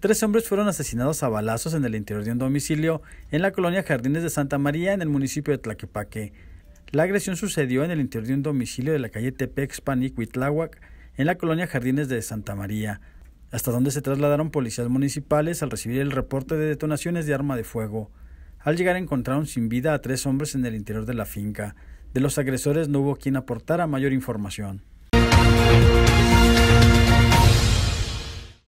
tres hombres fueron asesinados a balazos en el interior de un domicilio en la colonia Jardines de Santa María, en el municipio de Tlaquepaque. La agresión sucedió en el interior de un domicilio de la calle Tepexpan y Cuitláhuac, en la colonia Jardines de Santa María, hasta donde se trasladaron policías municipales al recibir el reporte de detonaciones de arma de fuego. Al llegar encontraron sin vida a tres hombres en el interior de la finca. De los agresores no hubo quien aportara mayor información.